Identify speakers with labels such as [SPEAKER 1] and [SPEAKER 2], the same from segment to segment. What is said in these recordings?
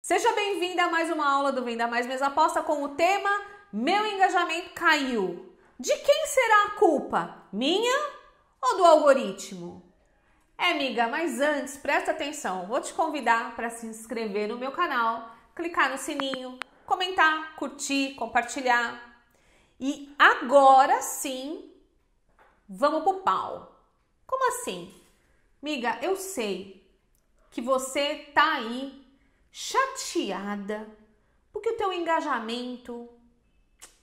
[SPEAKER 1] Seja bem-vinda a mais uma aula do Venda Mais Mesa Aposta com o tema Meu engajamento caiu. De quem será a culpa? Minha ou do algoritmo? É, amiga, mas antes, presta atenção. Vou te convidar para se inscrever no meu canal, clicar no sininho, comentar, curtir, compartilhar. E agora sim, vamos pro pau. Como assim? Miga, eu sei que você tá aí chateada, porque o teu engajamento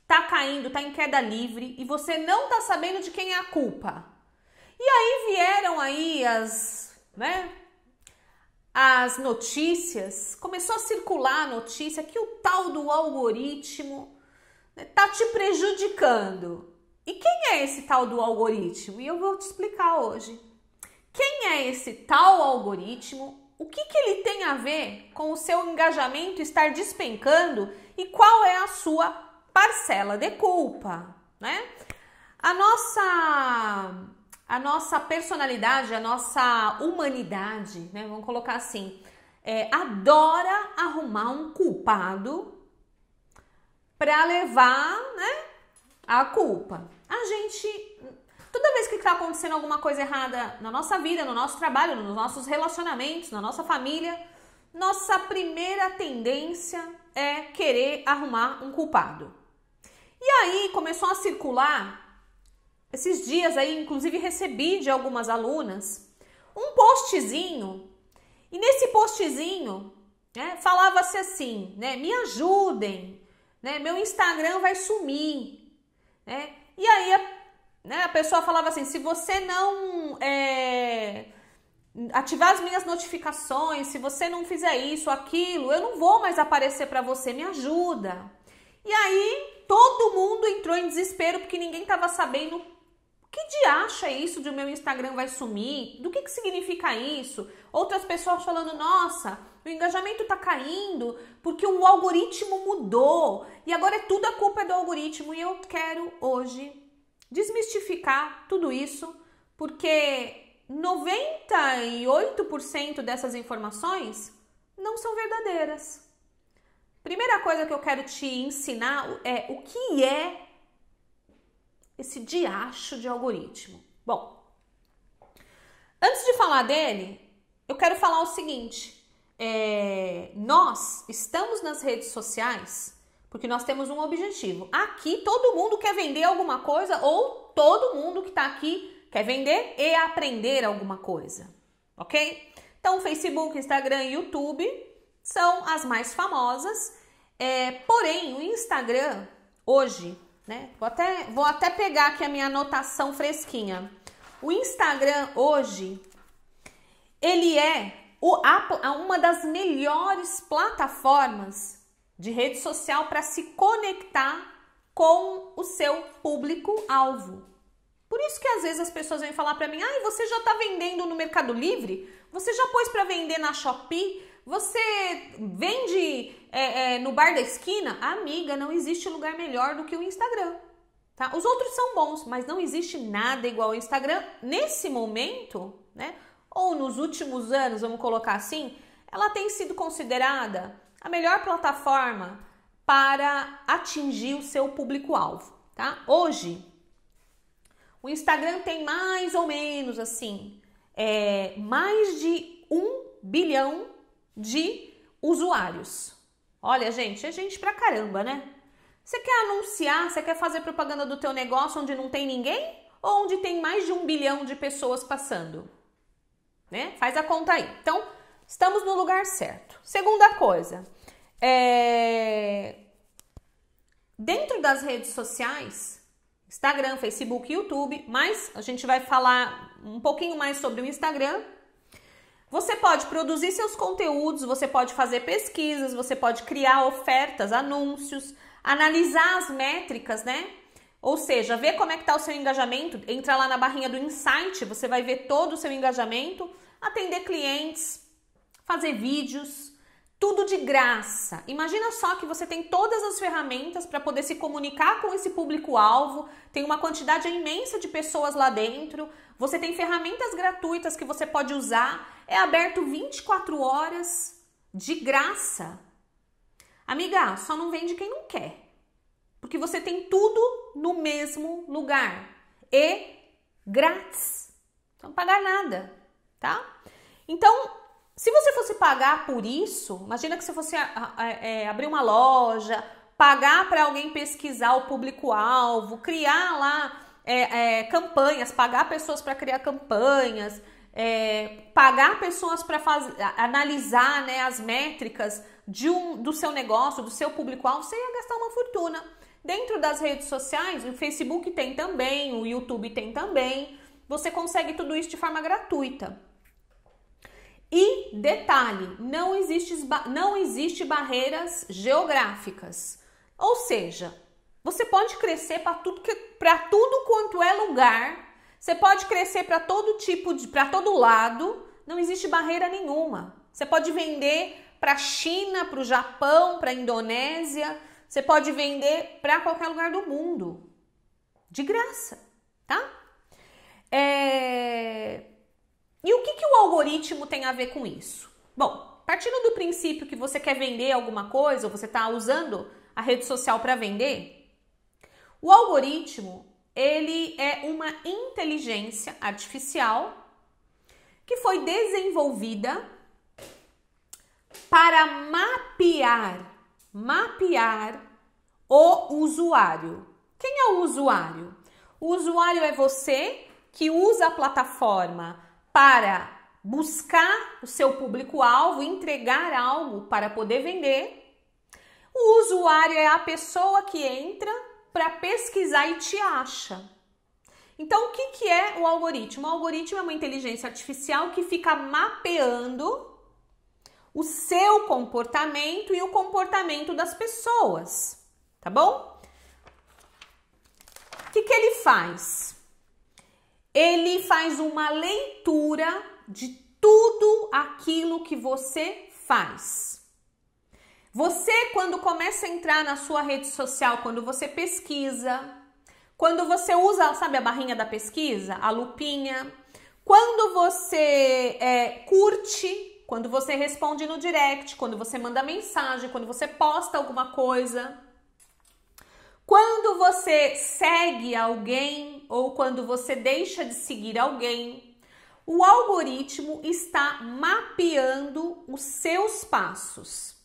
[SPEAKER 1] tá caindo, tá em queda livre e você não tá sabendo de quem é a culpa. E aí vieram aí as, né? As notícias, começou a circular a notícia que o tal do algoritmo né, tá te prejudicando. E quem é esse tal do algoritmo? E eu vou te explicar hoje. Quem é esse tal algoritmo o que, que ele tem a ver com o seu engajamento estar despencando e qual é a sua parcela de culpa, né? A nossa a nossa personalidade, a nossa humanidade, né? Vamos colocar assim, é, adora arrumar um culpado para levar, né, a culpa. A gente Toda vez que está acontecendo alguma coisa errada na nossa vida, no nosso trabalho, nos nossos relacionamentos, na nossa família, nossa primeira tendência é querer arrumar um culpado. E aí começou a circular esses dias aí, inclusive recebi de algumas alunas um postzinho. E nesse postzinho, né, falava-se assim, né, me ajudem, né, meu Instagram vai sumir, né? E aí né? A pessoa falava assim: se você não é, ativar as minhas notificações, se você não fizer isso, aquilo, eu não vou mais aparecer para você, me ajuda. E aí todo mundo entrou em desespero porque ninguém estava sabendo que de acha isso de o meu Instagram vai sumir? Do que, que significa isso? Outras pessoas falando, nossa, o engajamento está caindo porque o algoritmo mudou e agora é tudo a culpa do algoritmo e eu quero hoje desmistificar tudo isso, porque 98% dessas informações não são verdadeiras. Primeira coisa que eu quero te ensinar é o que é esse diacho de algoritmo. Bom, antes de falar dele, eu quero falar o seguinte: é, nós estamos nas redes sociais porque nós temos um objetivo. Aqui todo mundo quer vender alguma coisa ou todo mundo que está aqui quer vender e aprender alguma coisa, ok? Então, Facebook, Instagram e YouTube são as mais famosas. É, porém, o Instagram hoje, né? Vou até, vou até pegar aqui a minha anotação fresquinha. O Instagram hoje, ele é o, uma das melhores plataformas de rede social para se conectar com o seu público-alvo. Por isso que às vezes as pessoas vêm falar para mim: ah, você já está vendendo no Mercado Livre? Você já pôs para vender na Shopee? Você vende é, é, no bar da esquina?" Amiga, não existe lugar melhor do que o Instagram. Tá? Os outros são bons, mas não existe nada igual ao Instagram nesse momento, né? Ou nos últimos anos, vamos colocar assim, ela tem sido considerada a melhor plataforma para atingir o seu público-alvo, tá? Hoje, o Instagram tem mais ou menos assim, é, mais de um bilhão de usuários. Olha, gente, é gente pra caramba, né? Você quer anunciar, você quer fazer propaganda do teu negócio onde não tem ninguém? Ou onde tem mais de um bilhão de pessoas passando? Né? Faz a conta aí. Então, estamos no lugar certo. Segunda coisa, é... Dentro das redes sociais, Instagram, Facebook, YouTube, mas a gente vai falar um pouquinho mais sobre o Instagram. Você pode produzir seus conteúdos, você pode fazer pesquisas, você pode criar ofertas, anúncios, analisar as métricas, né? Ou seja, ver como é que está o seu engajamento, entra lá na barrinha do insight, você vai ver todo o seu engajamento, atender clientes, fazer vídeos, tudo de graça. Imagina só que você tem todas as ferramentas para poder se comunicar com esse público-alvo, tem uma quantidade imensa de pessoas lá dentro, você tem ferramentas gratuitas que você pode usar, é aberto 24 horas de graça. Amiga, só não vende quem não quer. Porque você tem tudo no mesmo lugar e grátis. não pagar nada, tá? Então, se você fosse pagar por isso, imagina que você fosse é, abrir uma loja, pagar para alguém pesquisar o público-alvo, criar lá é, é, campanhas, pagar pessoas para criar campanhas, é, pagar pessoas para analisar né, as métricas de um, do seu negócio, do seu público-alvo, você ia gastar uma fortuna. Dentro das redes sociais, o Facebook tem também, o YouTube tem também, você consegue tudo isso de forma gratuita. E detalhe, não existe, não existe barreiras geográficas. Ou seja, você pode crescer para tudo, que, tudo quanto é lugar, você pode crescer para todo tipo de, para todo lado, não existe barreira nenhuma. Você pode vender para a China, para o Japão, para a Indonésia, você pode vender para qualquer lugar do mundo. De graça, tá? É... E o que, que o algoritmo tem a ver com isso? Bom, partindo do princípio que você quer vender alguma coisa, ou você está usando a rede social para vender, o algoritmo ele é uma inteligência artificial que foi desenvolvida para mapear, mapear o usuário. Quem é o usuário? O usuário é você que usa a plataforma para buscar o seu público-alvo, entregar algo para poder vender. O usuário é a pessoa que entra para pesquisar e te acha. Então, o que, que é o algoritmo? O algoritmo é uma inteligência artificial que fica mapeando o seu comportamento e o comportamento das pessoas, tá bom? O que, que ele faz? ele faz uma leitura de tudo aquilo que você faz. Você, quando começa a entrar na sua rede social, quando você pesquisa, quando você usa, sabe, a barrinha da pesquisa, a lupinha, quando você é, curte, quando você responde no direct, quando você manda mensagem, quando você posta alguma coisa, quando você segue alguém, ou quando você deixa de seguir alguém, o algoritmo está mapeando os seus passos.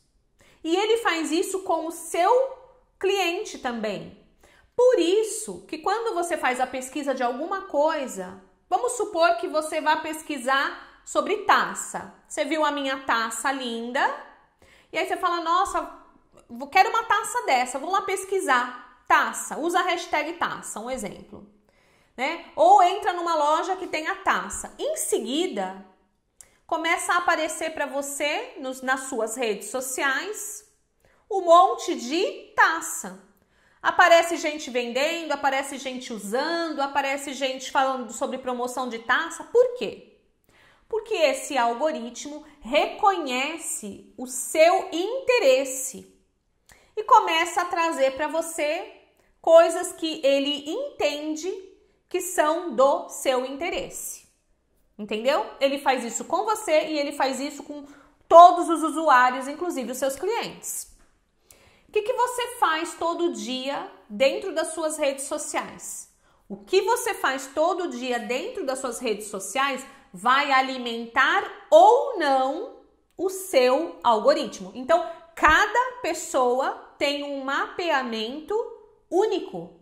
[SPEAKER 1] E ele faz isso com o seu cliente também. Por isso que quando você faz a pesquisa de alguma coisa, vamos supor que você vá pesquisar sobre taça. Você viu a minha taça linda? E aí você fala: "Nossa, quero uma taça dessa, vou lá pesquisar". Taça, usa a hashtag taça, um exemplo né? Ou entra numa loja que tem a taça. Em seguida, começa a aparecer para você nos, nas suas redes sociais um monte de taça. Aparece gente vendendo, aparece gente usando, aparece gente falando sobre promoção de taça. Por quê? Porque esse algoritmo reconhece o seu interesse e começa a trazer para você coisas que ele entende que são do seu interesse. Entendeu? Ele faz isso com você e ele faz isso com todos os usuários, inclusive os seus clientes. O que, que você faz todo dia dentro das suas redes sociais? O que você faz todo dia dentro das suas redes sociais vai alimentar ou não o seu algoritmo. Então, cada pessoa tem um mapeamento único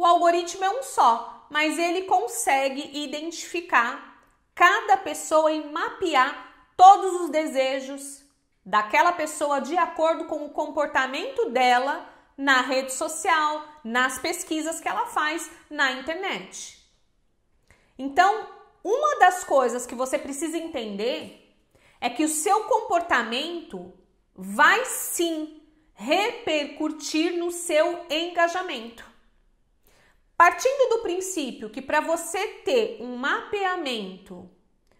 [SPEAKER 1] o algoritmo é um só, mas ele consegue identificar cada pessoa e mapear todos os desejos daquela pessoa de acordo com o comportamento dela na rede social, nas pesquisas que ela faz na internet. Então, uma das coisas que você precisa entender é que o seu comportamento vai sim repercutir no seu engajamento. Partindo do princípio que para você ter um mapeamento,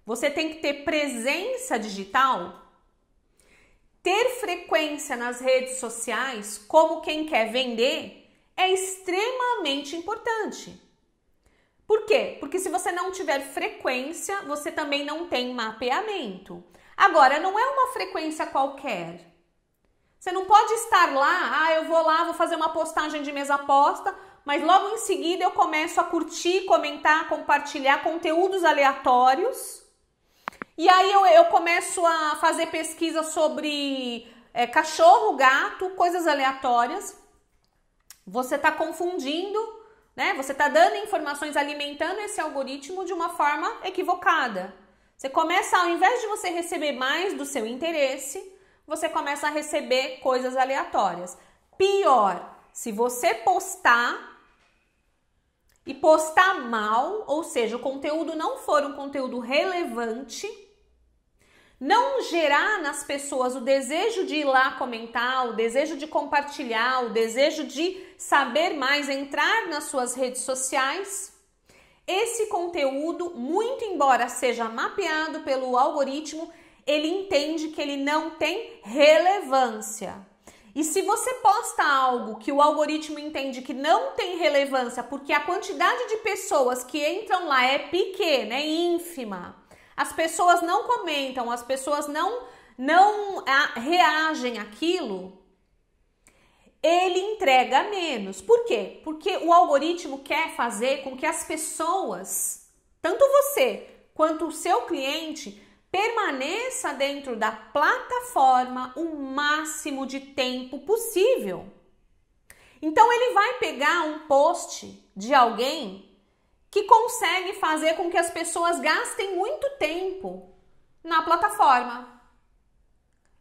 [SPEAKER 1] você tem que ter presença digital, ter frequência nas redes sociais, como quem quer vender, é extremamente importante. Por quê? Porque se você não tiver frequência, você também não tem mapeamento. Agora, não é uma frequência qualquer. Você não pode estar lá, ah, eu vou lá, vou fazer uma postagem de mesa aposta mas logo em seguida eu começo a curtir, comentar, compartilhar conteúdos aleatórios. E aí eu, eu começo a fazer pesquisa sobre é, cachorro, gato, coisas aleatórias. Você está confundindo, né? Você está dando informações, alimentando esse algoritmo de uma forma equivocada. Você começa, ao invés de você receber mais do seu interesse, você começa a receber coisas aleatórias. Pior, se você postar e postar mal, ou seja, o conteúdo não for um conteúdo relevante, não gerar nas pessoas o desejo de ir lá comentar, o desejo de compartilhar, o desejo de saber mais, entrar nas suas redes sociais. Esse conteúdo, muito embora seja mapeado pelo algoritmo, ele entende que ele não tem relevância. E se você posta algo que o algoritmo entende que não tem relevância, porque a quantidade de pessoas que entram lá é pequena, é ínfima, as pessoas não comentam, as pessoas não não a, ah, reagem àquilo, ele entrega menos. Por quê? Porque o algoritmo quer fazer com que as pessoas, tanto você quanto o seu cliente, permaneça dentro da plataforma o máximo de tempo possível. Então ele vai pegar um post de alguém que consegue fazer com que as pessoas gastem muito tempo na plataforma.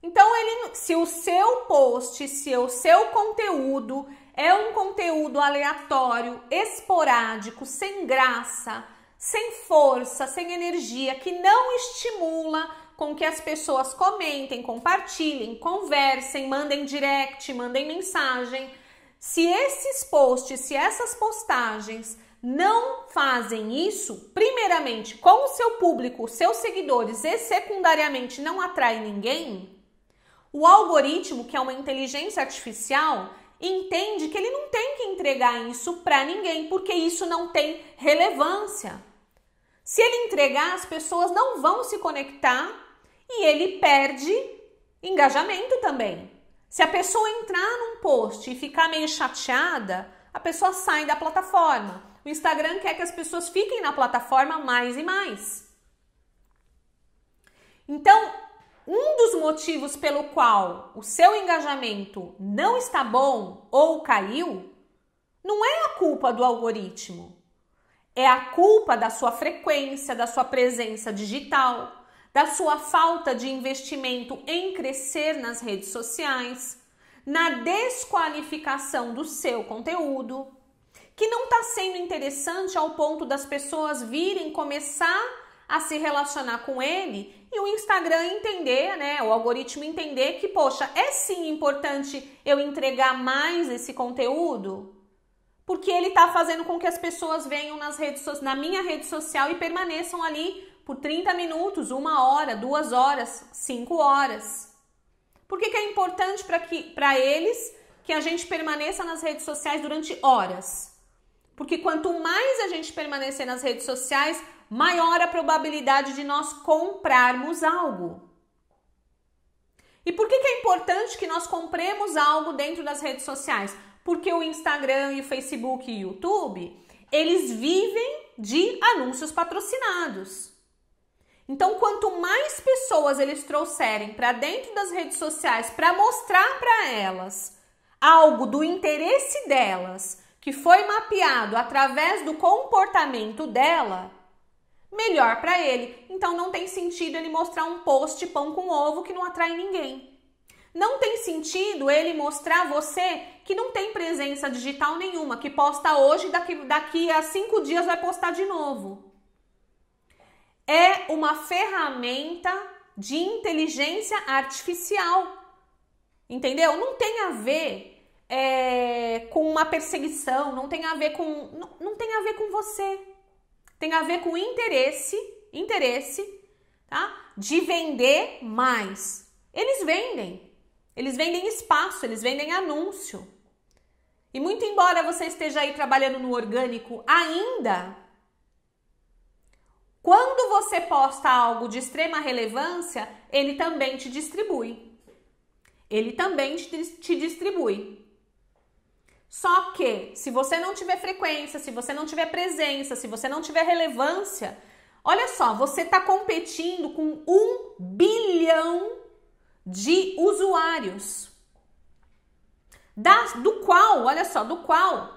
[SPEAKER 1] Então ele se o seu post, se o seu conteúdo é um conteúdo aleatório, esporádico, sem graça, sem força, sem energia, que não estimula com que as pessoas comentem, compartilhem, conversem, mandem direct, mandem mensagem. Se esses posts, se essas postagens não fazem isso, primeiramente com o seu público, seus seguidores e secundariamente não atrai ninguém, o algoritmo, que é uma inteligência artificial, entende que ele não tem que entregar isso para ninguém, porque isso não tem relevância. Se ele entregar, as pessoas não vão se conectar e ele perde engajamento também. Se a pessoa entrar num post e ficar meio chateada, a pessoa sai da plataforma. O Instagram quer que as pessoas fiquem na plataforma mais e mais. Então, um dos motivos pelo qual o seu engajamento não está bom ou caiu não é a culpa do algoritmo. É a culpa da sua frequência, da sua presença digital, da sua falta de investimento em crescer nas redes sociais, na desqualificação do seu conteúdo, que não está sendo interessante ao ponto das pessoas virem começar a se relacionar com ele e o Instagram entender, né, o algoritmo entender que, poxa, é sim importante eu entregar mais esse conteúdo porque ele está fazendo com que as pessoas venham nas redes so na minha rede social e permaneçam ali por 30 minutos, uma hora, duas horas, cinco horas. Por que, que é importante para eles que a gente permaneça nas redes sociais durante horas? Porque quanto mais a gente permanecer nas redes sociais, maior a probabilidade de nós comprarmos algo. E por que, que é importante que nós compremos algo dentro das redes sociais? Porque o Instagram e o Facebook e o YouTube, eles vivem de anúncios patrocinados. Então, quanto mais pessoas eles trouxerem para dentro das redes sociais para mostrar para elas algo do interesse delas, que foi mapeado através do comportamento dela, melhor para ele. Então não tem sentido ele mostrar um post pão com ovo que não atrai ninguém. Não tem sentido ele mostrar você que não tem presença digital nenhuma, que posta hoje e daqui, daqui a cinco dias vai postar de novo. É uma ferramenta de inteligência artificial. Entendeu? Não tem a ver é, com uma perseguição, não tem a ver com. Não, não tem a ver com você. Tem a ver com interesse, interesse, tá? De vender mais. Eles vendem. Eles vendem espaço, eles vendem anúncio. E muito embora você esteja aí trabalhando no orgânico ainda, quando você posta algo de extrema relevância, ele também te distribui. Ele também te distribui. Só que se você não tiver frequência, se você não tiver presença, se você não tiver relevância, olha só, você está competindo com um bilhão de usuários, da, do qual, olha só, do qual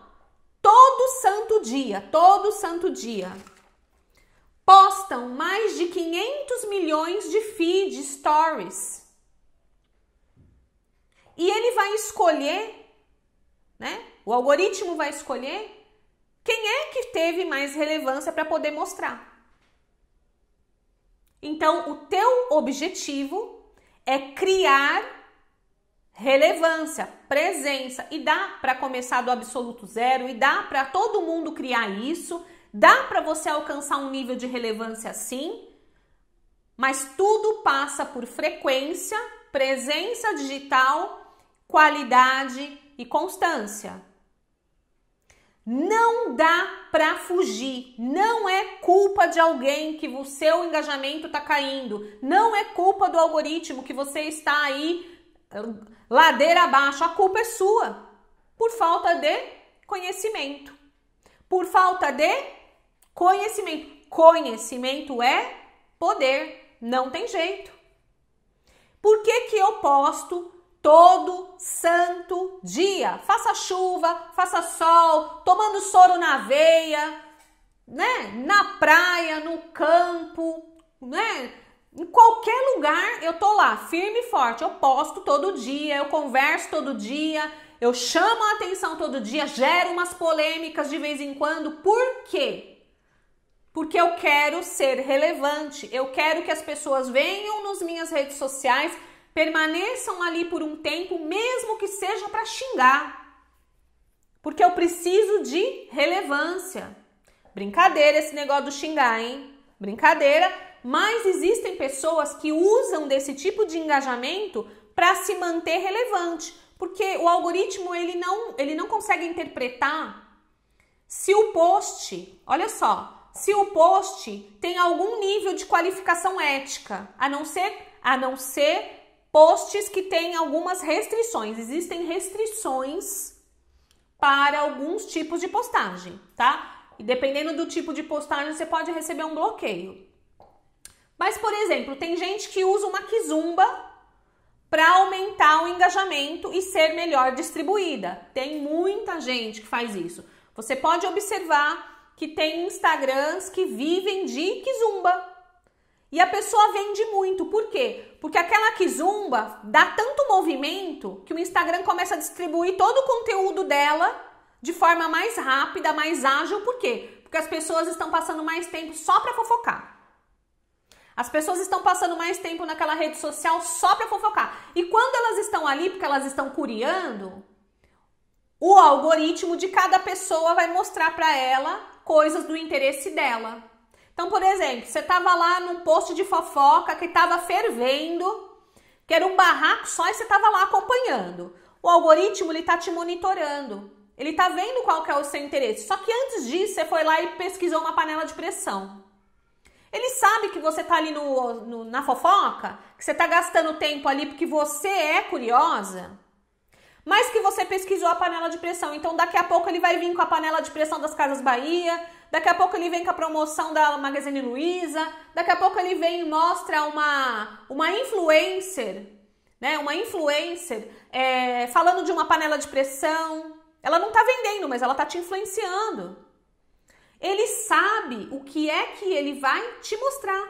[SPEAKER 1] todo santo dia, todo santo dia, postam mais de 500 milhões de feed stories. E ele vai escolher, né? O algoritmo vai escolher quem é que teve mais relevância para poder mostrar. Então, o teu objetivo é criar relevância, presença e dá para começar do absoluto zero e dá para todo mundo criar isso, dá para você alcançar um nível de relevância sim, mas tudo passa por frequência, presença digital, qualidade e constância. Não dá para fugir. Não é culpa de alguém que o seu engajamento está caindo. Não é culpa do algoritmo que você está aí ah, ladeira abaixo. A culpa é sua por falta de conhecimento. Por falta de conhecimento. Conhecimento é poder. Não tem jeito. Por que que eu posto todo santo dia. Faça chuva, faça sol, tomando soro na veia, né? Na praia, no campo, né? Em qualquer lugar eu tô lá, firme e forte. Eu posto todo dia, eu converso todo dia, eu chamo a atenção todo dia, gero umas polêmicas de vez em quando. Por quê? porque eu quero ser relevante, eu quero que as pessoas venham nas minhas redes sociais Permaneçam ali por um tempo, mesmo que seja para xingar. Porque eu preciso de relevância. Brincadeira esse negócio do xingar, hein? Brincadeira, mas existem pessoas que usam desse tipo de engajamento para se manter relevante, porque o algoritmo ele não, ele não consegue interpretar se o post, olha só, se o post tem algum nível de qualificação ética, a não ser a não ser posts que têm algumas restrições. Existem restrições para alguns tipos de postagem, tá? E dependendo do tipo de postagem, você pode receber um bloqueio. Mas, por exemplo, tem gente que usa uma quizumba para aumentar o engajamento e ser melhor distribuída. Tem muita gente que faz isso. Você pode observar que tem Instagrams que vivem de kizumba, e a pessoa vende muito. Por quê? Porque aquela kizumba dá tanto movimento que o Instagram começa a distribuir todo o conteúdo dela de forma mais rápida, mais ágil. Por quê? Porque as pessoas estão passando mais tempo só para fofocar. As pessoas estão passando mais tempo naquela rede social só para fofocar. E quando elas estão ali, porque elas estão curiando, o algoritmo de cada pessoa vai mostrar para ela coisas do interesse dela. Então, por exemplo, você estava lá num posto de fofoca que estava fervendo, que era um barraco só e você estava lá acompanhando. O algoritmo ele está te monitorando, ele está vendo qual que é o seu interesse. Só que antes disso, você foi lá e pesquisou uma panela de pressão. Ele sabe que você está ali no, no, na fofoca, que você está gastando tempo ali porque você é curiosa, mas que você pesquisou a panela de pressão. Então, daqui a pouco ele vai vir com a panela de pressão das Casas Bahia, daqui a pouco ele vem com a promoção da Magazine Luiza, daqui a pouco ele vem e mostra uma, uma influencer, né? Uma influencer é, falando de uma panela de pressão. Ela não tá vendendo, mas ela tá te influenciando. Ele sabe o que é que ele vai te mostrar.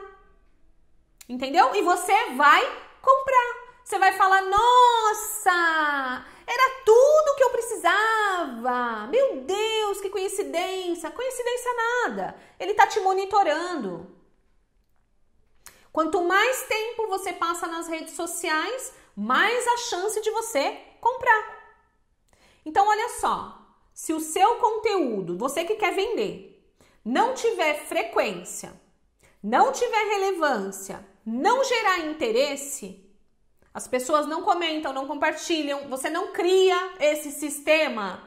[SPEAKER 1] Entendeu? E você vai comprar. Você vai falar: "Nossa, era tudo que eu precisava. Meu Deus, que coincidência! Coincidência nada. Ele tá te monitorando. Quanto mais tempo você passa nas redes sociais, mais a chance de você comprar. Então, olha só, se o seu conteúdo, você que quer vender, não tiver frequência, não tiver relevância, não gerar interesse, as pessoas não comentam, não compartilham, você não cria esse sistema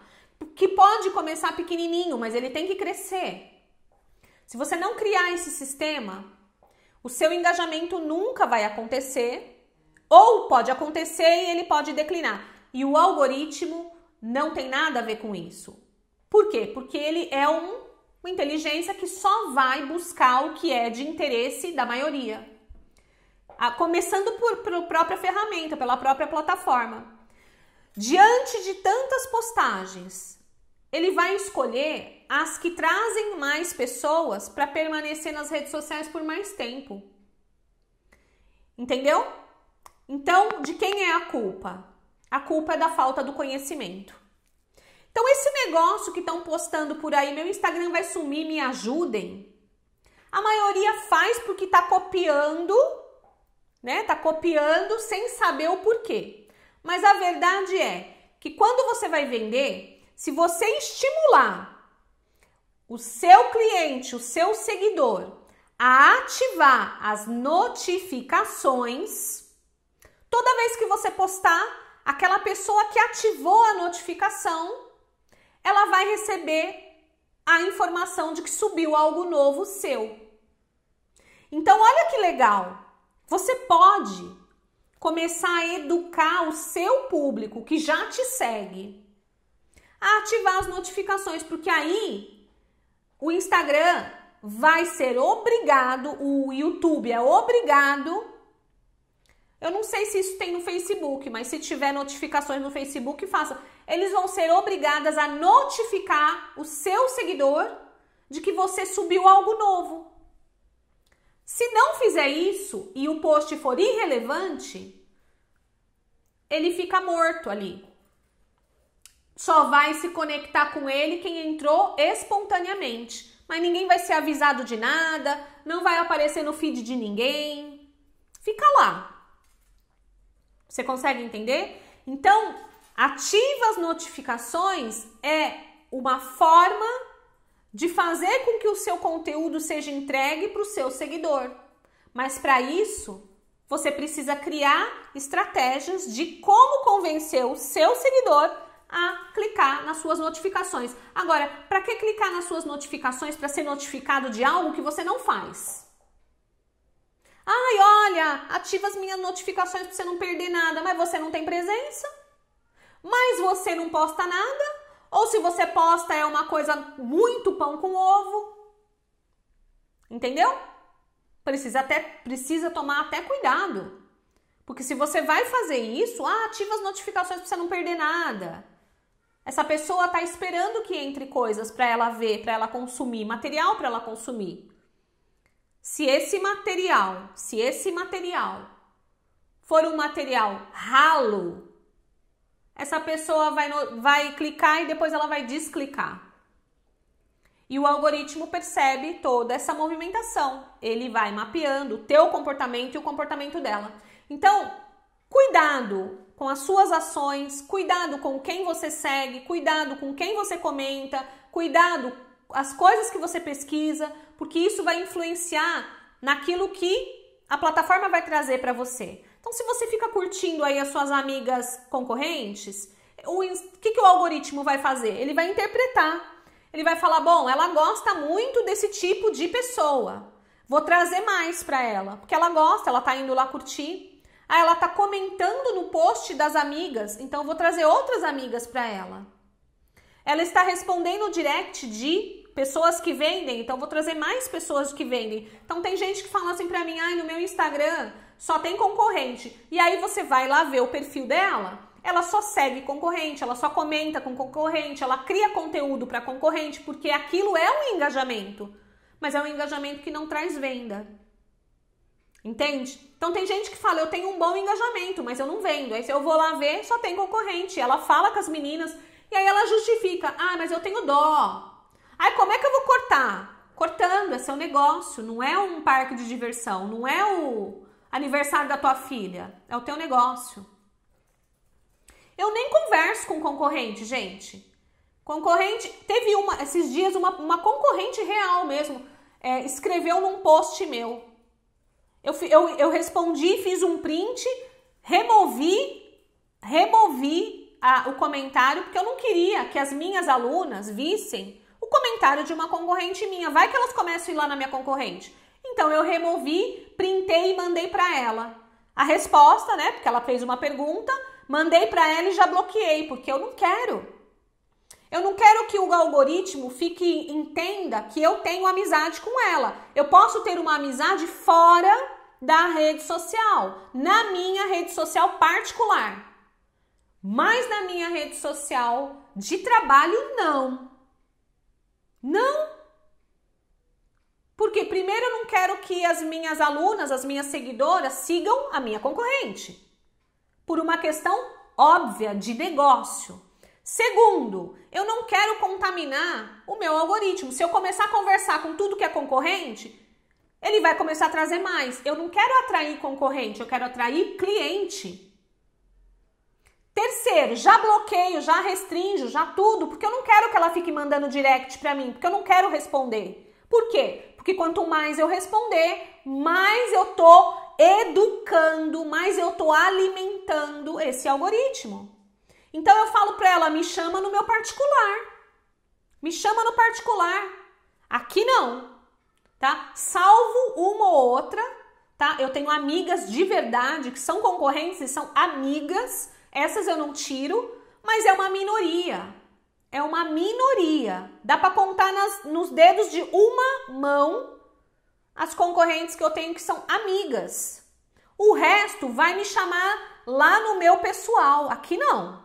[SPEAKER 1] que pode começar pequenininho, mas ele tem que crescer. Se você não criar esse sistema, o seu engajamento nunca vai acontecer, ou pode acontecer e ele pode declinar. E o algoritmo não tem nada a ver com isso. Por quê? Porque ele é um, uma inteligência que só vai buscar o que é de interesse da maioria a, ah, começando por, pela própria ferramenta, pela própria plataforma. Diante de tantas postagens, ele vai escolher as que trazem mais pessoas para permanecer nas redes sociais por mais tempo. Entendeu? Então, de quem é a culpa? A culpa é da falta do conhecimento. Então, esse negócio que estão postando por aí, meu Instagram vai sumir, me ajudem. A maioria faz porque está copiando né? Tá copiando sem saber o porquê. Mas a verdade é que quando você vai vender, se você estimular o seu cliente, o seu seguidor a ativar as notificações, toda vez que você postar, aquela pessoa que ativou a notificação, ela vai receber a informação de que subiu algo novo seu. Então, olha que legal. Você pode começar a educar o seu público que já te segue a ativar as notificações, porque aí o Instagram vai ser obrigado, o YouTube é obrigado. Eu não sei se isso tem no Facebook, mas se tiver notificações no Facebook, faça. Eles vão ser obrigadas a notificar o seu seguidor de que você subiu algo novo. Se não fizer isso e o post for irrelevante, ele fica morto ali. Só vai se conectar com ele quem entrou espontaneamente. Mas ninguém vai ser avisado de nada, não vai aparecer no feed de ninguém. Fica lá. Você consegue entender? Então, ativa as notificações é uma forma de fazer com que o seu conteúdo seja entregue para o seu seguidor. Mas para isso, você precisa criar estratégias de como convencer o seu seguidor a clicar nas suas notificações. Agora, para que clicar nas suas notificações para ser notificado de algo que você não faz? Ai, olha, ativa as minhas notificações para você não perder nada, mas você não tem presença? Mas você não posta nada? Ou se você posta é uma coisa muito pão com ovo. Entendeu? Precisa até precisa tomar até cuidado. Porque se você vai fazer isso, ah, ativa as notificações para você não perder nada. Essa pessoa tá esperando que entre coisas para ela ver, para ela consumir, material para ela consumir. Se esse material, se esse material for um material ralo, essa pessoa vai, no, vai clicar e depois ela vai desclicar. E o algoritmo percebe toda essa movimentação. Ele vai mapeando o teu comportamento e o comportamento dela. Então, cuidado com as suas ações, cuidado com quem você segue, cuidado com quem você comenta, cuidado as coisas que você pesquisa, porque isso vai influenciar naquilo que a plataforma vai trazer para você. Então, se você fica curtindo aí as suas amigas concorrentes, o que, que o algoritmo vai fazer? Ele vai interpretar. Ele vai falar: bom, ela gosta muito desse tipo de pessoa. Vou trazer mais para ela, porque ela gosta, ela tá indo lá curtir. Ah, ela tá comentando no post das amigas, então vou trazer outras amigas para ela. Ela está respondendo o direct de pessoas que vendem, então vou trazer mais pessoas que vendem. Então tem gente que fala assim para mim: "Ai, no meu Instagram só tem concorrente". E aí você vai lá ver o perfil dela, ela só segue concorrente, ela só comenta com concorrente, ela cria conteúdo para concorrente, porque aquilo é um engajamento, mas é um engajamento que não traz venda. Entende? Então tem gente que fala, eu tenho um bom engajamento, mas eu não vendo. Aí se eu vou lá ver, só tem concorrente. Ela fala com as meninas e aí ela justifica, ah, mas eu tenho dó, Aí como é que eu vou cortar? Cortando, é seu negócio, não é um parque de diversão, não é o aniversário da tua filha, é o teu negócio. Eu nem converso com concorrente, gente. Concorrente, teve uma, esses dias uma, uma concorrente real mesmo, é, escreveu num post meu. Eu, eu, eu respondi, fiz um print, removi, removi a, o comentário, porque eu não queria que as minhas alunas vissem o comentário de uma concorrente minha. Vai que elas começam a ir lá na minha concorrente. Então eu removi, printei e mandei para ela. A resposta, né? Porque ela fez uma pergunta, mandei para ela e já bloqueei, porque eu não quero. Eu não quero que o algoritmo fique entenda que eu tenho amizade com ela. Eu posso ter uma amizade fora da rede social, na minha rede social particular. Mas na minha rede social de trabalho não. Não! Porque primeiro eu não quero que as minhas alunas, as minhas seguidoras sigam a minha concorrente. Por uma questão óbvia de negócio. Segundo, eu não quero contaminar o meu algoritmo. Se eu começar a conversar com tudo que é concorrente, ele vai começar a trazer mais. Eu não quero atrair concorrente, eu quero atrair cliente. Terceiro, já bloqueio, já restringo, já tudo, porque eu não quero que ela fique mandando direct para mim, porque eu não quero responder. Por quê? Porque quanto mais eu responder, mais eu tô educando, mais eu tô alimentando esse algoritmo. Então eu falo para ela, me chama no meu particular. Me chama no particular. Aqui não. Tá? Salvo uma ou outra, tá? Eu tenho amigas de verdade que são concorrentes e são amigas essas eu não tiro, mas é uma minoria. É uma minoria. Dá para contar nas, nos dedos de uma mão as concorrentes que eu tenho que são amigas. O resto vai me chamar lá no meu pessoal. Aqui não.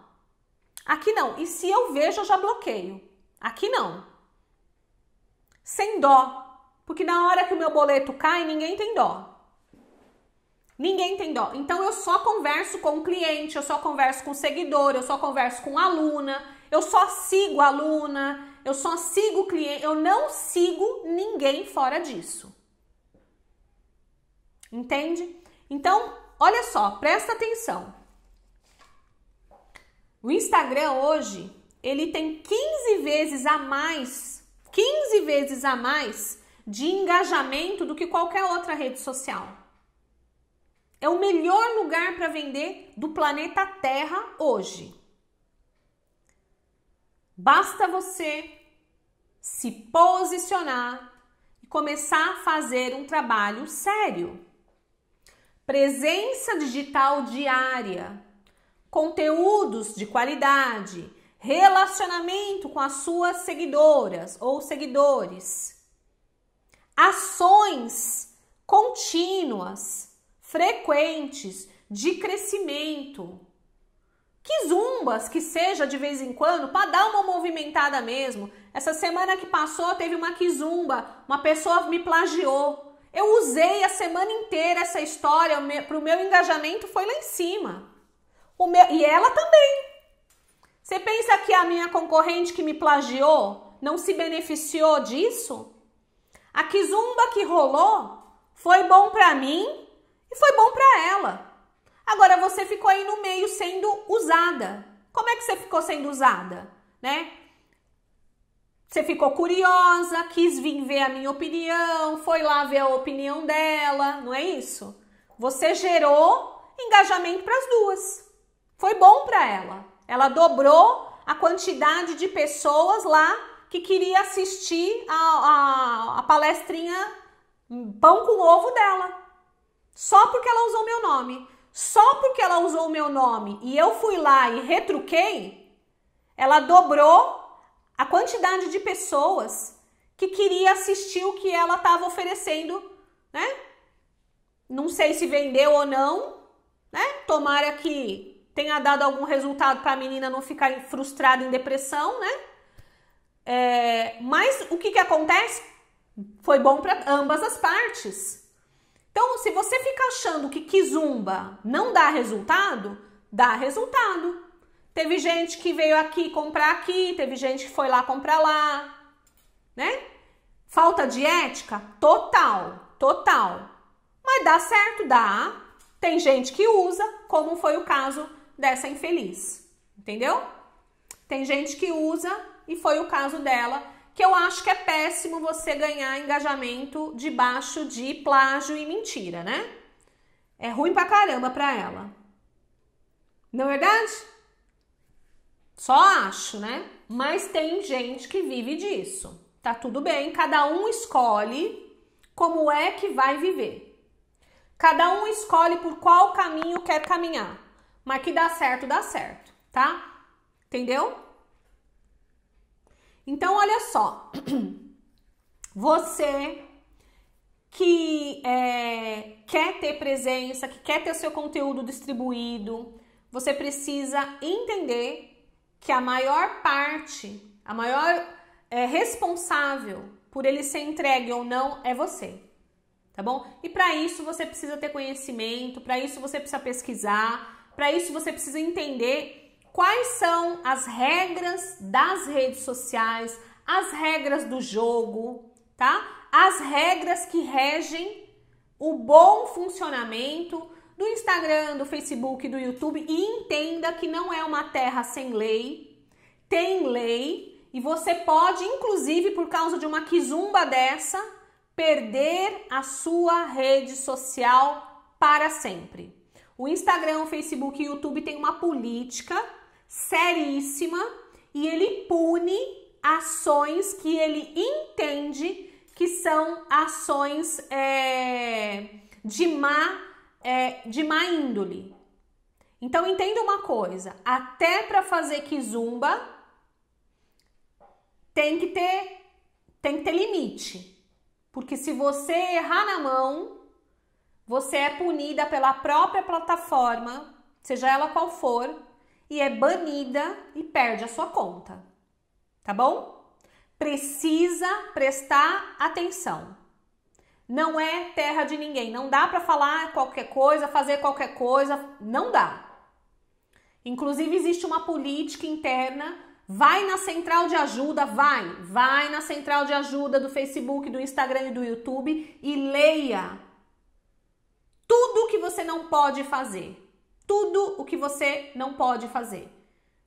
[SPEAKER 1] Aqui não. E se eu vejo, eu já bloqueio. Aqui não. Sem dó. Porque na hora que o meu boleto cai, ninguém tem dó. Ninguém tem dó. Então eu só converso com o cliente, eu só converso com o seguidor, eu só converso com a aluna, eu só sigo a aluna, eu só sigo o cliente, eu não sigo ninguém fora disso. Entende? Então, olha só, presta atenção. O Instagram hoje, ele tem 15 vezes a mais, 15 vezes a mais de engajamento do que qualquer outra rede social é o melhor lugar para vender do planeta Terra hoje. Basta você se posicionar e começar a fazer um trabalho sério. Presença digital diária, conteúdos de qualidade, relacionamento com as suas seguidoras ou seguidores, ações contínuas frequentes de crescimento. Que zumbas que seja de vez em quando, para dar uma movimentada mesmo. Essa semana que passou teve uma quizumba, uma pessoa me plagiou. Eu usei a semana inteira essa história para o meu engajamento foi lá em cima. Meu, e ela também. Você pensa que a minha concorrente que me plagiou não se beneficiou disso? A quizumba que rolou foi bom para mim e foi bom para ela. Agora você ficou aí no meio sendo usada. Como é que você ficou sendo usada, né? Você ficou curiosa, quis vir ver a minha opinião, foi lá ver a opinião dela, não é isso? Você gerou engajamento para as duas. Foi bom para ela. Ela dobrou a quantidade de pessoas lá que queria assistir a, a, a palestrinha hum, pão com ovo dela. Só porque ela usou meu nome. Só porque ela usou o meu nome e eu fui lá e retruquei, ela dobrou a quantidade de pessoas que queria assistir o que ela estava oferecendo, né? Não sei se vendeu ou não, né? Tomara que tenha dado algum resultado para a menina não ficar frustrada em depressão, né? É, mas o que, que acontece? Foi bom para ambas as partes. Então, se você fica achando que Kizumba não dá resultado, dá resultado. Teve gente que veio aqui comprar aqui, teve gente que foi lá comprar lá, né? Falta de ética? Total, total. Mas dá certo? Dá. Tem gente que usa, como foi o caso dessa infeliz, entendeu? Tem gente que usa e foi o caso dela que eu acho que é péssimo você ganhar engajamento debaixo de plágio e mentira, né? É ruim pra caramba pra ela. Não é verdade? Só acho, né? Mas tem gente que vive disso. Tá tudo bem, cada um escolhe como é que vai viver. Cada um escolhe por qual caminho quer caminhar. Mas que dá certo, dá certo, tá? Entendeu? Então, olha só. Você que é, quer ter presença, que quer ter seu conteúdo distribuído, você precisa entender que a maior parte, a maior é, responsável por ele ser entregue ou não é você, tá bom? E para isso você precisa ter conhecimento, para isso você precisa pesquisar, para isso você precisa entender quais são as regras das redes sociais, as regras do jogo, tá? As regras que regem o bom funcionamento do Instagram, do Facebook, do YouTube e entenda que não é uma terra sem lei. Tem lei e você pode, inclusive, por causa de uma quizumba dessa, perder a sua rede social para sempre. O Instagram, o Facebook e o YouTube têm uma política seríssima e ele pune ações que ele entende que são ações é, de, má, é, de má índole. Então entenda uma coisa: até para fazer kizumba tem que ter tem que ter limite, porque se você errar na mão você é punida pela própria plataforma, seja ela qual for, e é banida e perde a sua conta. Tá bom? Precisa prestar atenção. Não é terra de ninguém, não dá para falar qualquer coisa, fazer qualquer coisa, não dá. Inclusive existe uma política interna Vai na central de ajuda, vai, vai na central de ajuda do Facebook, do Instagram e do YouTube e leia tudo que você não pode fazer tudo o que você não pode fazer,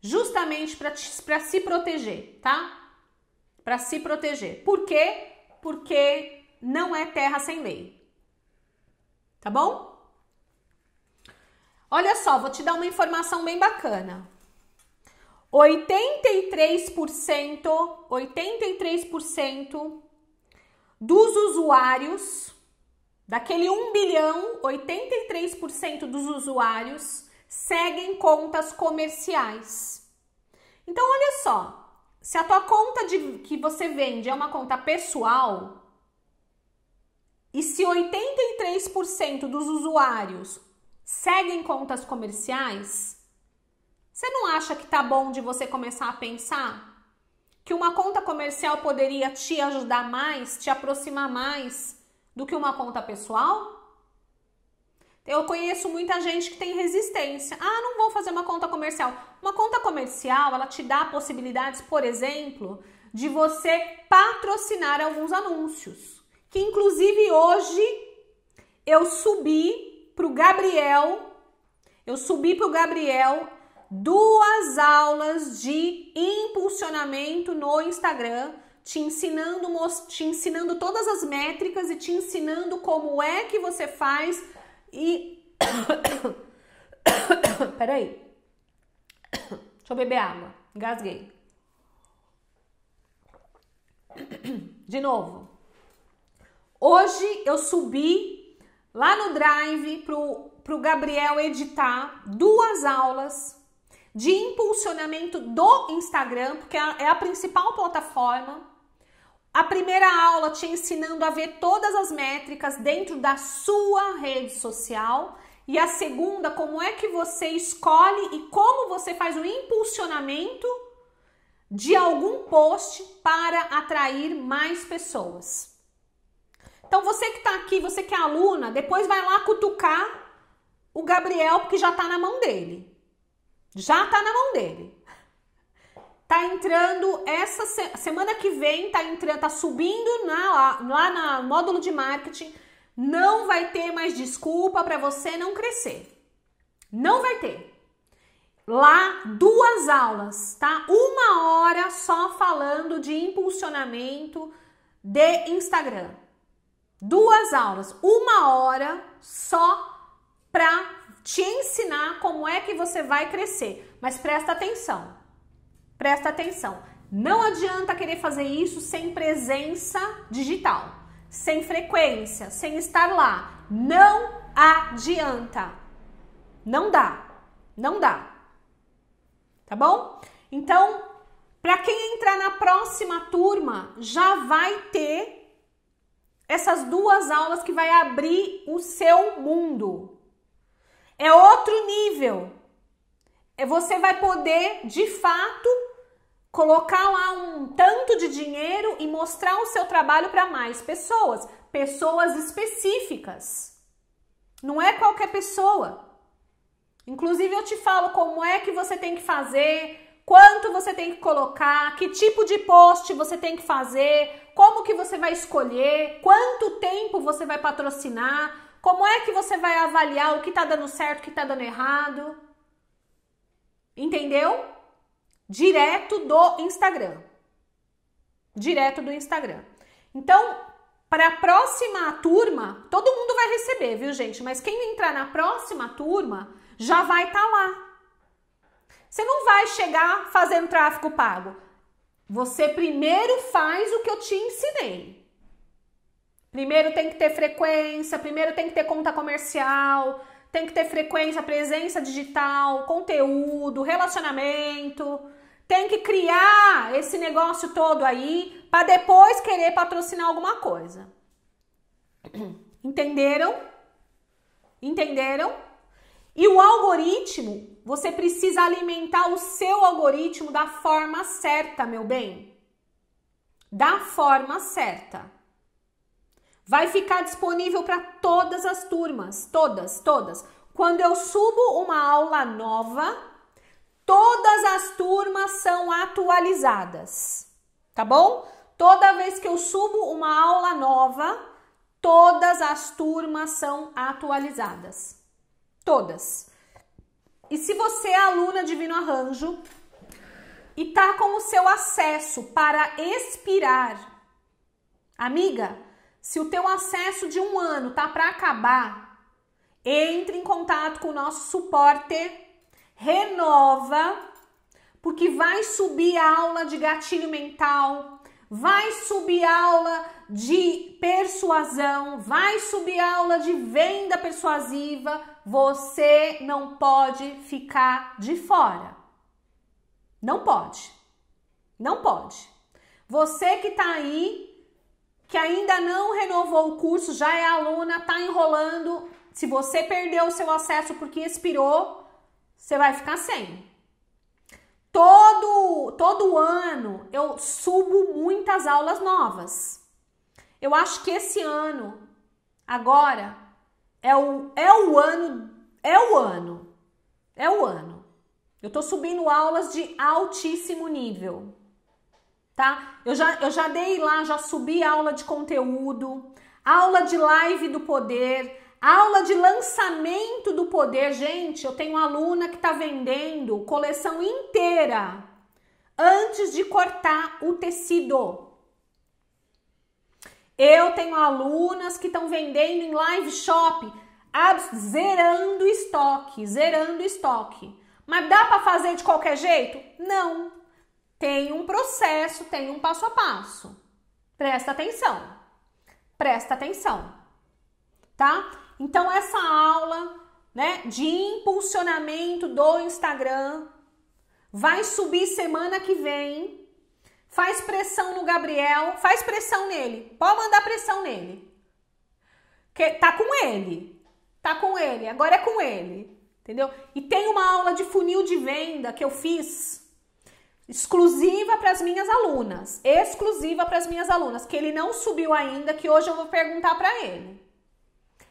[SPEAKER 1] justamente para se proteger, tá? Para se proteger. Por quê? Porque não é terra sem lei. Tá bom? Olha só, vou te dar uma informação bem bacana. 83%, 83% dos usuários Daquele 1 bilhão, 83% dos usuários seguem contas comerciais. Então, olha só, se a tua conta de, que você vende é uma conta pessoal, e se 83% dos usuários seguem contas comerciais, você não acha que tá bom de você começar a pensar que uma conta comercial poderia te ajudar mais, te aproximar mais do que uma conta pessoal? Eu conheço muita gente que tem resistência. Ah, não vou fazer uma conta comercial. Uma conta comercial, ela te dá possibilidades, por exemplo, de você patrocinar alguns anúncios. Que inclusive hoje eu subi para o Gabriel, eu subi para o Gabriel duas aulas de impulsionamento no Instagram te ensinando, te ensinando todas as métricas e te ensinando como é que você faz e Peraí. Deixa eu beber água. Engasguei. De novo. Hoje eu subi lá no Drive pro, pro Gabriel editar duas aulas de impulsionamento do Instagram, porque é a é principal plataforma a primeira aula te ensinando a ver todas as métricas dentro da sua rede social. E a segunda, como é que você escolhe e como você faz o impulsionamento de algum post para atrair mais pessoas. Então, você que está aqui, você que é aluna, depois vai lá cutucar o Gabriel, porque já está na mão dele. Já está na mão dele tá entrando essa se semana que vem, tá entrando, tá subindo na, lá, lá no módulo de marketing. Não vai ter mais desculpa para você não crescer. Não vai ter. Lá duas aulas, tá? Uma hora só falando de impulsionamento de Instagram. Duas aulas, uma hora só para te ensinar como é que você vai crescer. Mas presta atenção, Presta atenção. Não adianta querer fazer isso sem presença digital, sem frequência, sem estar lá. Não adianta. Não dá. Não dá. Tá bom? Então, para quem entrar na próxima turma, já vai ter essas duas aulas que vai abrir o seu mundo. É outro nível. É, você vai poder, de fato, colocar lá um tanto de dinheiro e mostrar o seu trabalho para mais pessoas, pessoas específicas. Não é qualquer pessoa. Inclusive eu te falo como é que você tem que fazer, quanto você tem que colocar, que tipo de post você tem que fazer, como que você vai escolher, quanto tempo você vai patrocinar, como é que você vai avaliar o que está dando certo, o que está dando errado. Entendeu? Direto do Instagram. Direto do Instagram. Então, para a próxima turma, todo mundo vai receber, viu, gente? Mas quem entrar na próxima turma já vai estar tá lá. Você não vai chegar fazendo tráfego pago. Você primeiro faz o que eu te ensinei. Primeiro tem que ter frequência, primeiro tem que ter conta comercial, tem que ter frequência, presença digital, conteúdo, relacionamento. Tem que criar esse negócio todo aí para depois querer patrocinar alguma coisa. Entenderam? Entenderam? E o algoritmo, você precisa alimentar o seu algoritmo da forma certa, meu bem. Da forma certa. Vai ficar disponível para todas as turmas, todas, todas. Quando eu subo uma aula nova, todas as turmas são atualizadas, tá bom? Toda vez que eu subo uma aula nova, todas as turmas são atualizadas. Todas. E se você é aluna Divino Arranjo e tá com o seu acesso para expirar, amiga, se o teu acesso de um ano tá para acabar, entre em contato com o nosso suporte, renova, porque vai subir a aula de gatilho mental, vai subir aula de persuasão, vai subir aula de venda persuasiva. Você não pode ficar de fora. Não pode. Não pode. Você que tá aí que ainda não renovou o curso, já é aluna, tá enrolando. Se você perdeu o seu acesso porque expirou, você vai ficar sem. Todo, todo ano eu subo muitas aulas novas. Eu acho que esse ano, agora, é o, é o ano, é o ano, é o ano. Eu tô subindo aulas de altíssimo nível tá? Eu já, eu já dei lá, já subi aula de conteúdo, aula de live do poder, aula de lançamento do poder. Gente, eu tenho aluna que tá vendendo coleção inteira antes de cortar o tecido. Eu tenho alunas que estão vendendo em live shop, zerando estoque, zerando estoque. Mas dá para fazer de qualquer jeito? Não tem um processo, tem um passo a passo. Presta atenção. Presta atenção. Tá? Então essa aula, né, de impulsionamento do Instagram vai subir semana que vem. Faz pressão no Gabriel, faz pressão nele. Pode mandar pressão nele. Que tá com ele. Tá com ele, agora é com ele. Entendeu? E tem uma aula de funil de venda que eu fiz exclusiva para as minhas alunas, exclusiva para as minhas alunas, que ele não subiu ainda, que hoje eu vou perguntar para ele.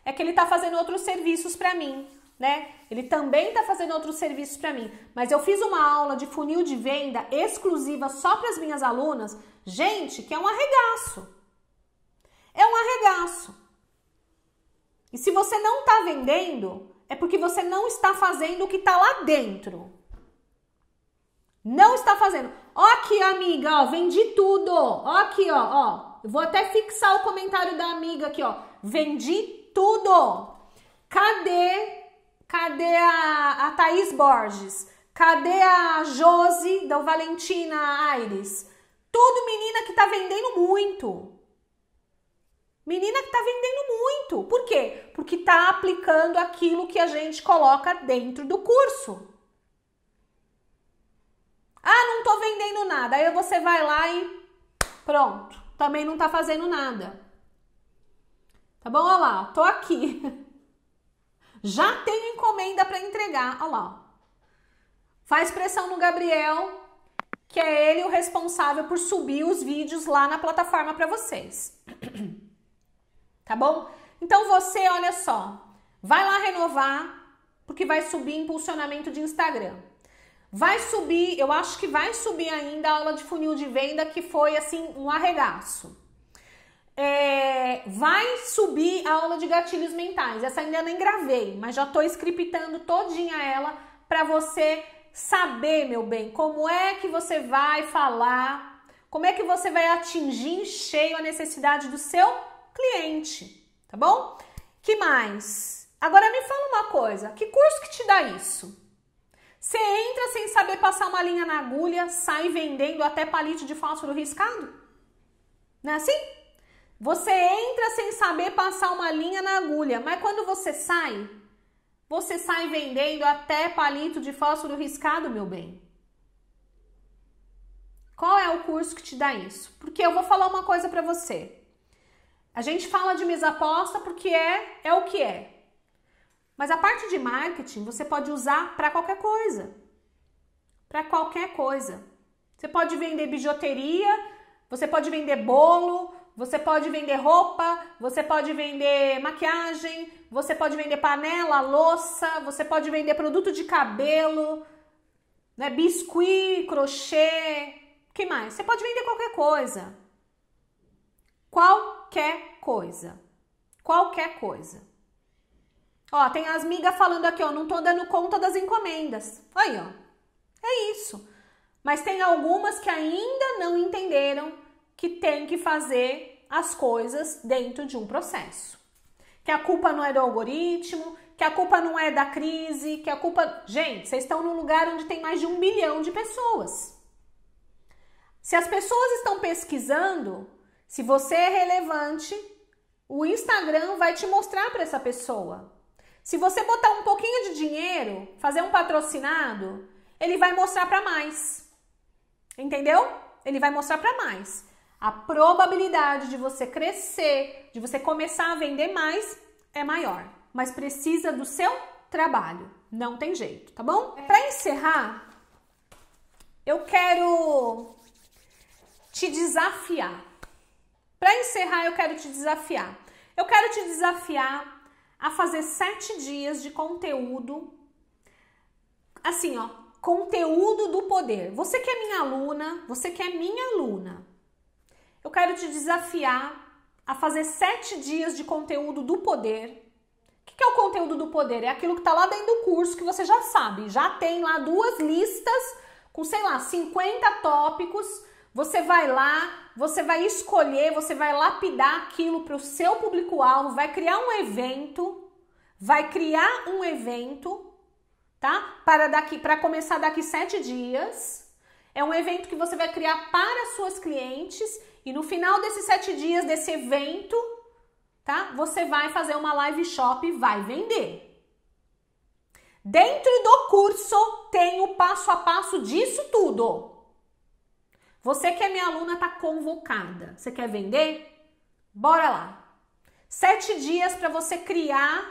[SPEAKER 1] É que ele está fazendo outros serviços para mim, né? Ele também está fazendo outros serviços para mim, mas eu fiz uma aula de funil de venda exclusiva só para as minhas alunas, gente, que é um arregaço. É um arregaço. E se você não está vendendo, é porque você não está fazendo o que está lá dentro. Não está fazendo. Ó aqui, amiga, ó, vendi tudo. Ó aqui, ó, ó. vou até fixar o comentário da amiga aqui, ó. Vendi tudo. Cadê? Cadê a, a Thaís Borges? Cadê a Josi da Valentina Aires? Tudo menina que tá vendendo muito. Menina que tá vendendo muito. Por quê? Porque tá aplicando aquilo que a gente coloca dentro do curso. Ah, não tô vendendo nada. Aí você vai lá e pronto. Também não tá fazendo nada. Tá bom? Olha lá, tô aqui. Já tenho encomenda para entregar. Olha lá. Faz pressão no Gabriel, que é ele o responsável por subir os vídeos lá na plataforma para vocês. Tá bom? Então você, olha só, vai lá renovar, porque vai subir impulsionamento de Instagram. Vai subir, eu acho que vai subir ainda a aula de funil de venda, que foi assim um arregaço. É, vai subir a aula de gatilhos mentais. Essa ainda nem gravei, mas já tô scriptando todinha ela para você saber, meu bem, como é que você vai falar, como é que você vai atingir em cheio a necessidade do seu cliente, tá bom? Que mais? Agora me fala uma coisa, que curso que te dá isso? Você entra sem saber passar uma linha na agulha, sai vendendo até palito de fósforo riscado? Não é assim? Você entra sem saber passar uma linha na agulha, mas quando você sai, você sai vendendo até palito de fósforo riscado, meu bem. Qual é o curso que te dá isso? Porque eu vou falar uma coisa para você. A gente fala de mesa aposta porque é, é o que é. Mas a parte de marketing você pode usar para qualquer coisa. Para qualquer coisa. Você pode vender bijuteria, você pode vender bolo, você pode vender roupa, você pode vender maquiagem, você pode vender panela, louça, você pode vender produto de cabelo, né, biscuit, crochê, que mais? Você pode vender qualquer coisa. Qualquer coisa. Qualquer coisa. Ó, tem as migas falando aqui, ó, não tô dando conta das encomendas. Aí, ó. É isso. Mas tem algumas que ainda não entenderam que tem que fazer as coisas dentro de um processo. Que a culpa não é do algoritmo, que a culpa não é da crise, que a culpa. Gente, vocês estão num lugar onde tem mais de um bilhão de pessoas. Se as pessoas estão pesquisando, se você é relevante, o Instagram vai te mostrar para essa pessoa. Se você botar um pouquinho de dinheiro, fazer um patrocinado, ele vai mostrar para mais. Entendeu? Ele vai mostrar para mais. A probabilidade de você crescer, de você começar a vender mais é maior, mas precisa do seu trabalho. Não tem jeito, tá bom? É. Para encerrar, eu quero te desafiar. Para encerrar, eu quero te desafiar. Eu quero te desafiar a fazer sete dias de conteúdo, assim, ó, conteúdo do poder. Você que é minha aluna, você que é minha aluna, eu quero te desafiar a fazer sete dias de conteúdo do poder. O que, é o conteúdo do poder? É aquilo que está lá dentro do curso que você já sabe, já tem lá duas listas com, sei lá, 50 tópicos você vai lá, você vai escolher, você vai lapidar aquilo para o seu público-alvo, vai criar um evento, vai criar um evento, tá? Para daqui, para começar daqui sete dias. É um evento que você vai criar para suas clientes e no final desses sete dias desse evento, tá? Você vai fazer uma live shop, e vai vender. Dentro do curso tem o passo a passo disso tudo. Você que é minha aluna está convocada. Você quer vender? Bora lá. Sete dias para você criar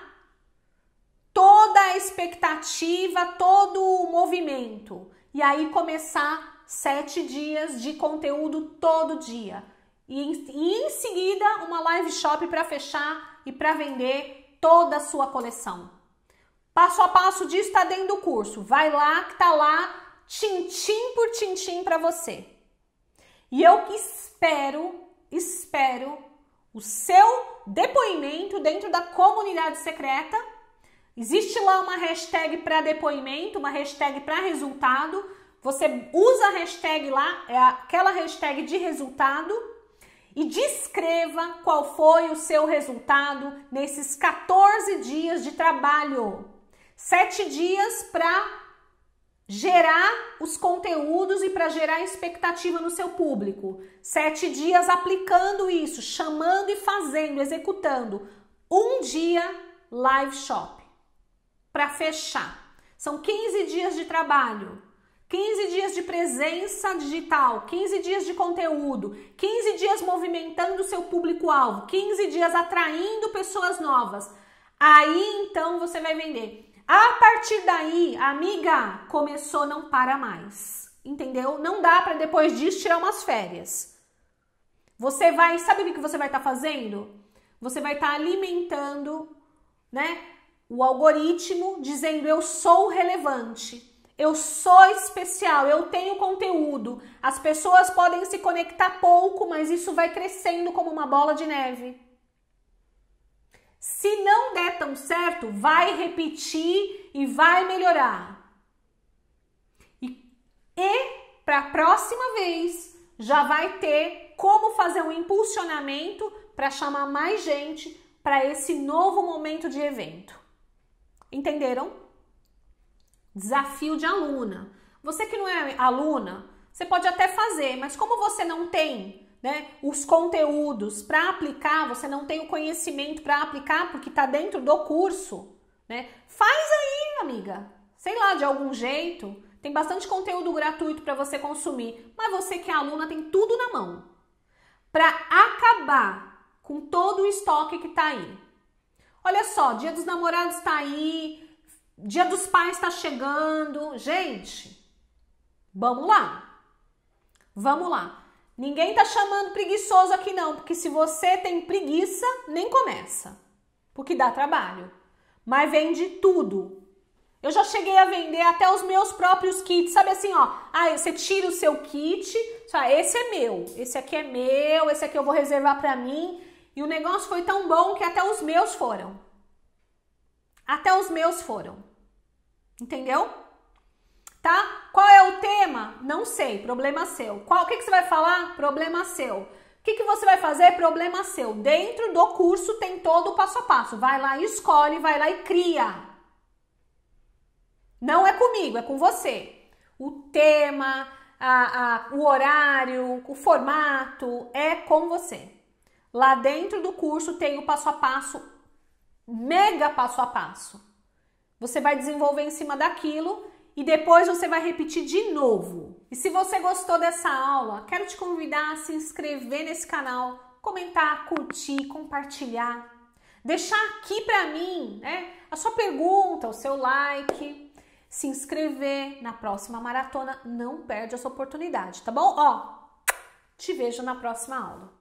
[SPEAKER 1] toda a expectativa, todo o movimento. E aí começar sete dias de conteúdo todo dia. E em, e em seguida, uma live shop para fechar e para vender toda a sua coleção. Passo a passo disso está dentro do curso. Vai lá que tá lá, tintim por tintim para você. E eu espero, espero o seu depoimento dentro da comunidade secreta. Existe lá uma hashtag para depoimento, uma hashtag para resultado. Você usa a hashtag lá, é aquela hashtag de resultado e descreva qual foi o seu resultado nesses 14 dias de trabalho. Sete dias para gerar os conteúdos e para gerar expectativa no seu público. Sete dias aplicando isso, chamando e fazendo, executando. Um dia live shop para fechar. São 15 dias de trabalho, 15 dias de presença digital, 15 dias de conteúdo, 15 dias movimentando o seu público-alvo, 15 dias atraindo pessoas novas. Aí então você vai vender. A partir daí, amiga começou, não para mais. Entendeu? Não dá para depois disso tirar umas férias. Você vai, sabe o que você vai estar tá fazendo? Você vai estar tá alimentando, né? O algoritmo dizendo eu sou relevante. Eu sou especial, eu tenho conteúdo. As pessoas podem se conectar pouco, mas isso vai crescendo como uma bola de neve. Se não der tão certo, vai repetir e vai melhorar. E, e para a próxima vez já vai ter como fazer um impulsionamento para chamar mais gente para esse novo momento de evento. Entenderam? Desafio de aluna. Você que não é aluna, você pode até fazer, mas como você não tem né? Os conteúdos para aplicar, você não tem o conhecimento para aplicar porque está dentro do curso, né? Faz aí, amiga. Sei lá, de algum jeito. Tem bastante conteúdo gratuito para você consumir, mas você que é aluna tem tudo na mão. Para acabar com todo o estoque que está aí. Olha só, Dia dos Namorados está aí, Dia dos Pais está chegando. Gente, vamos lá. Vamos lá. Ninguém tá chamando preguiçoso aqui não, porque se você tem preguiça, nem começa, porque dá trabalho. Mas vende tudo. Eu já cheguei a vender até os meus próprios kits, sabe assim, ó. Ah, você tira o seu kit, ah, esse é meu, esse aqui é meu, esse aqui eu vou reservar para mim. E o negócio foi tão bom que até os meus foram. Até os meus foram. Entendeu? Tá? Qual é o tema? Não sei, problema seu. Qual, o que, que você vai falar? Problema seu. O que, que, você vai fazer? Problema seu. Dentro do curso tem todo o passo a passo. Vai lá e escolhe, vai lá e cria. Não é comigo, é com você. O tema, a, a, o horário, o formato é com você. Lá dentro do curso tem o passo a passo, mega passo a passo. Você vai desenvolver em cima daquilo e depois você vai repetir de novo. E se você gostou dessa aula, quero te convidar a se inscrever nesse canal, comentar, curtir, compartilhar. Deixar aqui para mim, né, a sua pergunta, o seu like, se inscrever na próxima maratona, não perde essa oportunidade, tá bom? Ó, te vejo na próxima aula.